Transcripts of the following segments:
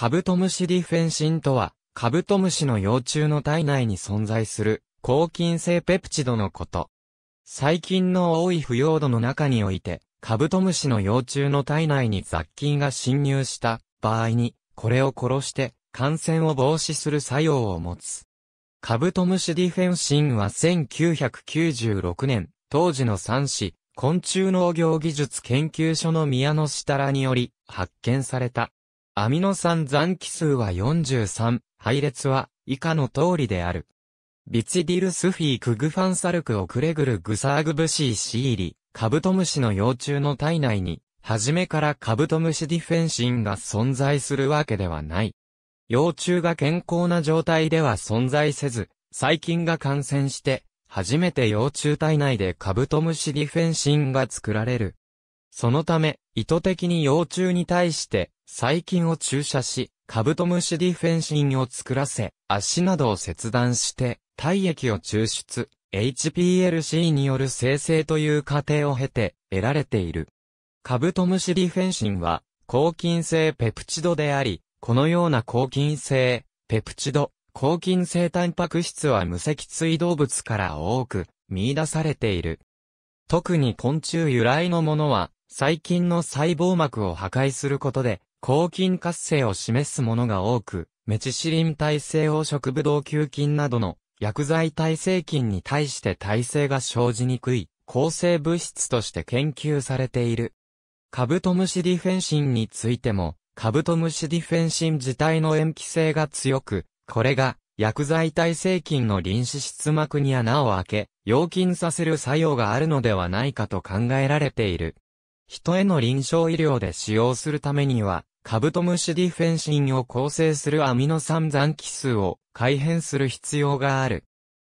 カブトムシディフェンシンとは、カブトムシの幼虫の体内に存在する、抗菌性ペプチドのこと。細菌の多い腐葉土の中において、カブトムシの幼虫の体内に雑菌が侵入した場合に、これを殺して感染を防止する作用を持つ。カブトムシディフェンシンは1996年、当時の三市、昆虫農業技術研究所の宮野下らにより発見されたアミノ酸残機数は43、配列は以下の通りである。ビチディルスフィークグファンサルクオクレグルグサーグブシーシーリ、カブトムシの幼虫の体内に、初めからカブトムシディフェンシンが存在するわけではない。幼虫が健康な状態では存在せず、細菌が感染して、初めて幼虫体内でカブトムシディフェンシンが作られる。そのため、意図的に幼虫に対して細菌を注射し、カブトムシディフェンシンを作らせ、足などを切断して、体液を抽出、HPLC による生成という過程を経て得られている。カブトムシディフェンシンは、抗菌性ペプチドであり、このような抗菌性、ペプチド、抗菌性タンパク質は無脊椎動物から多く見出されている。特に昆虫由来のものは細菌の細胞膜を破壊することで、抗菌活性を示すものが多く、メチシリン耐性黄色ブドウ球菌などの薬剤耐性菌に対して耐性が生じにくい抗生物質として研究されている。カブトムシディフェンシンについても、カブトムシディフェンシン自体の塩基性が強く、これが薬剤耐性菌の臨死室膜に穴を開け、溶菌させる作用があるのではないかと考えられている。人への臨床医療で使用するためには、カブトムシディフェンシンを構成するアミノ酸残基数を改変する必要がある。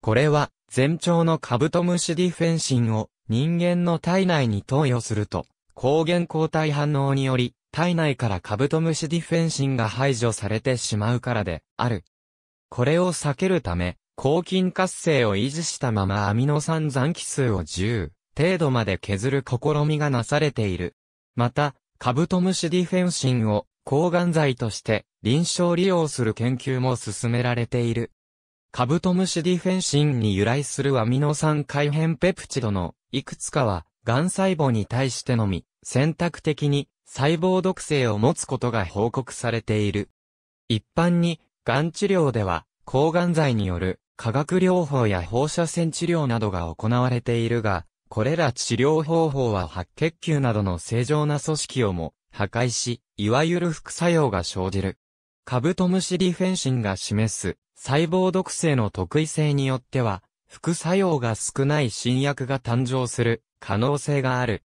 これは、全長のカブトムシディフェンシンを人間の体内に投与すると、抗原抗体反応により、体内からカブトムシディフェンシンが排除されてしまうからである。これを避けるため、抗菌活性を維持したままアミノ酸残基数を10程度まで削る試みがなされている。また、カブトムシディフェンシンを抗がん剤として臨床利用する研究も進められている。カブトムシディフェンシンに由来するアミノ酸改変ペプチドのいくつかは、癌細胞に対してのみ、選択的に細胞毒性を持つことが報告されている。一般に、癌治療では、抗がん剤による化学療法や放射線治療などが行われているが、これら治療方法は白血球などの正常な組織をも破壊し、いわゆる副作用が生じる。カブトムシリフェンシンが示す細胞毒性の特異性によっては、副作用が少ない新薬が誕生する可能性がある。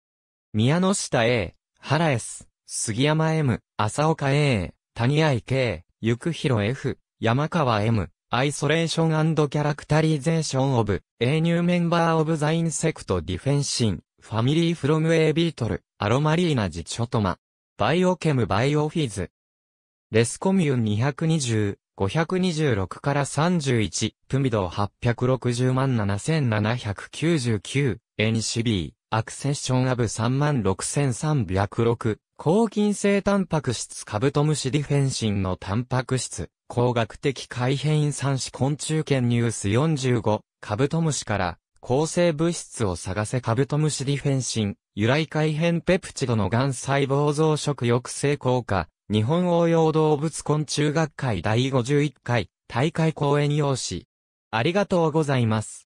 宮野下 A、原 S、杉山 M、浅岡 A、谷合 K、ゆくひろ F、山川 M、アイソレーションキャラクタリゼーションオブ、A new member of the insect defension, family from A beetle, アロマリーナジチョトマ、バイオケムバイオフィズ。レスコミュン220、526から31、プミド860万7799、NCB、アクセッションアブ36306、抗菌性タンパク質カブトムシディフェンシンのタンパク質、工学的改変遺産子昆虫圏ニュース45、カブトムシから、抗生物質を探せカブトムシディフェンシン、由来改変ペプチドのん細胞増殖抑制効果、日本応用動物昆虫学会第51回、大会講演用紙。ありがとうございます。